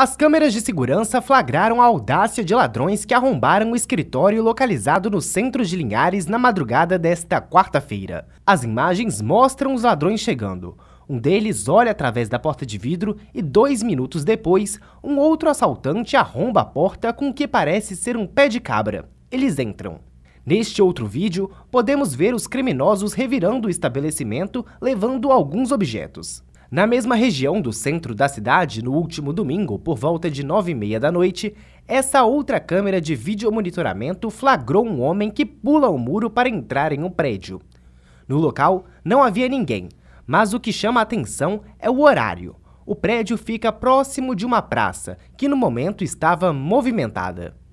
As câmeras de segurança flagraram a audácia de ladrões que arrombaram o escritório localizado no centro de Linhares na madrugada desta quarta-feira. As imagens mostram os ladrões chegando. Um deles olha através da porta de vidro e, dois minutos depois, um outro assaltante arromba a porta com o que parece ser um pé de cabra. Eles entram. Neste outro vídeo, podemos ver os criminosos revirando o estabelecimento, levando alguns objetos. Na mesma região do centro da cidade, no último domingo, por volta de 9 e meia da noite, essa outra câmera de videomonitoramento flagrou um homem que pula o um muro para entrar em um prédio. No local, não havia ninguém, mas o que chama a atenção é o horário. O prédio fica próximo de uma praça, que no momento estava movimentada.